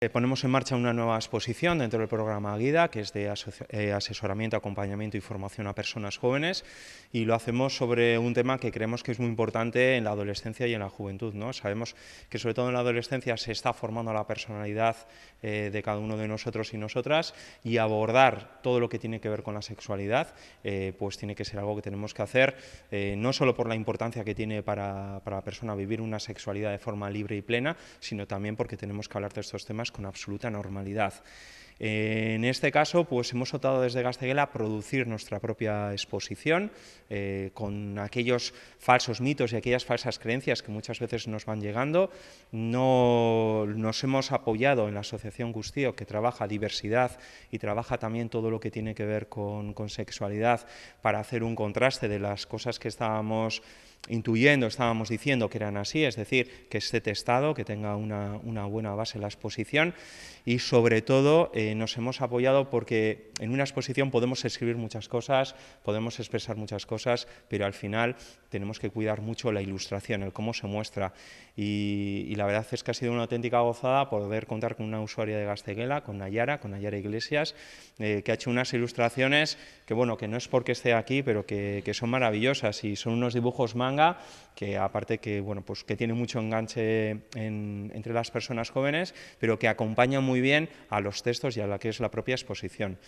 Eh, ponemos en marcha una nueva exposición dentro del programa Aguida, que es de eh, asesoramiento, acompañamiento y formación a personas jóvenes, y lo hacemos sobre un tema que creemos que es muy importante en la adolescencia y en la juventud. ¿no? Sabemos que sobre todo en la adolescencia se está formando la personalidad eh, de cada uno de nosotros y nosotras, y abordar todo lo que tiene que ver con la sexualidad, pues tiene que ser algo que tenemos que hacer, no solo por la importancia que tiene para, para la persona vivir una sexualidad de forma libre y plena, sino también porque tenemos que hablar de estos temas con absoluta normalidad. Eh, en este caso, pues hemos optado desde Gasteguela a producir nuestra propia exposición eh, con aquellos falsos mitos y aquellas falsas creencias que muchas veces nos van llegando. No, nos hemos apoyado en la Asociación Gustío, que trabaja diversidad y trabaja también todo lo que tiene que ver con, sexualidad, para hacer un contraste de las cosas que estábamos intuyendo, estábamos diciendo que eran así, es decir, que esté testado, que tenga una, buena base la exposición y sobre todo... Eh, eh, nos hemos apoyado porque en una exposición podemos escribir muchas cosas, podemos expresar muchas cosas, pero al final tenemos que cuidar mucho la ilustración, el cómo se muestra. Y, la verdad es que ha sido una auténtica gozada poder contar con una usuaria de Gasteguela, con Nayara, con Nayara Iglesias, eh, que ha hecho unas ilustraciones que, bueno, que no es porque esté aquí, pero que, que son maravillosas y son unos dibujos manga que aparte que, bueno, pues que tiene mucho enganche entre las personas jóvenes, pero que acompaña muy bien a los textos a la que es la propia exposición.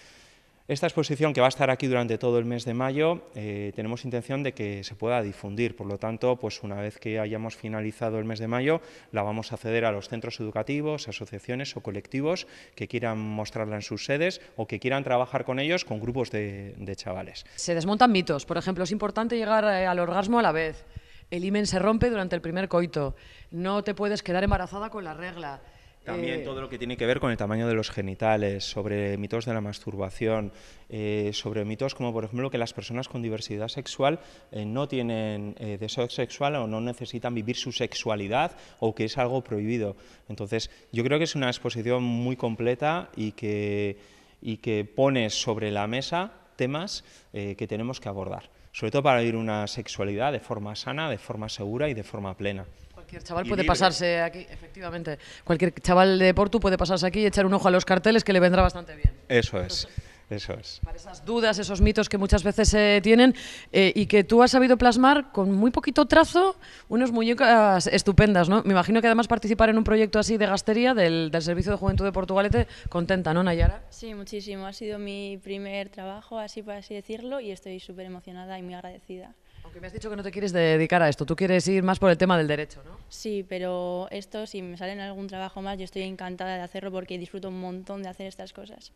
Esta exposición que va a estar aquí durante todo el mes de mayo, eh, tenemos intención de que se pueda difundir. Por lo tanto, pues una vez que hayamos finalizado el mes de mayo, la vamos a ceder a los centros educativos, asociaciones o colectivos que quieran mostrarla en sus sedes o que quieran trabajar con ellos con grupos de, de chavales. Se desmontan mitos. Por ejemplo, es importante llegar eh, al orgasmo a la vez. El imen se rompe durante el primer coito. No te puedes quedar embarazada con la regla. También eh. todo lo que tiene que ver con el tamaño de los genitales, sobre mitos de la masturbación, eh, sobre mitos como por ejemplo que las personas con diversidad sexual eh, no tienen deseo sexual o no necesitan vivir su sexualidad o que es algo prohibido. Entonces yo creo que es una exposición muy completa y que, y que pone sobre la mesa temas que tenemos que abordar, sobre todo para vivir una sexualidad de forma sana, de forma segura y de forma plena. Cualquier chaval puede pasarse aquí, efectivamente. Cualquier chaval de Porto puede pasarse aquí y echar un ojo a los carteles que le vendrá bastante bien. Eso es. Eso es. Para esas dudas, esos mitos que muchas veces se tienen eh, y que tú has sabido plasmar con muy poquito trazo unas muñecas estupendas, ¿no? Me imagino que además participar en un proyecto así de gastería del, del Servicio de Juventud de Portugalete contenta, ¿no, Nayara? Sí, muchísimo. Ha sido mi primer trabajo, así por así decirlo, y estoy súper emocionada y muy agradecida. Aunque me has dicho que no te quieres dedicar a esto, tú quieres ir más por el tema del derecho, ¿no? Sí, pero esto, si me sale en algún trabajo más, yo estoy encantada de hacerlo porque disfruto un montón de hacer estas cosas.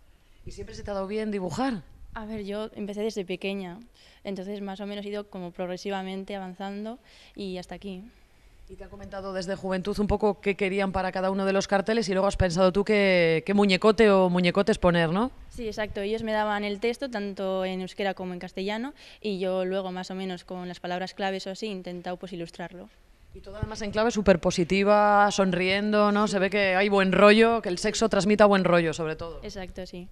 ¿Y siempre se te ha dado bien dibujar? A ver, yo empecé desde pequeña, entonces más o menos he ido como progresivamente avanzando y hasta aquí. Y te ha comentado desde juventud un poco qué querían para cada uno de los carteles y luego has pensado tú qué, muñecote o muñecotes poner, ¿no? Sí, exacto. Ellos me daban el texto tanto en euskera como en castellano y yo luego más o menos con las palabras claves o así he intentado pues ilustrarlo. Y todo además en clave súper positiva, sonriendo, ¿no? Se ve que hay buen rollo, que el sexo transmita buen rollo sobre todo. Exacto, sí.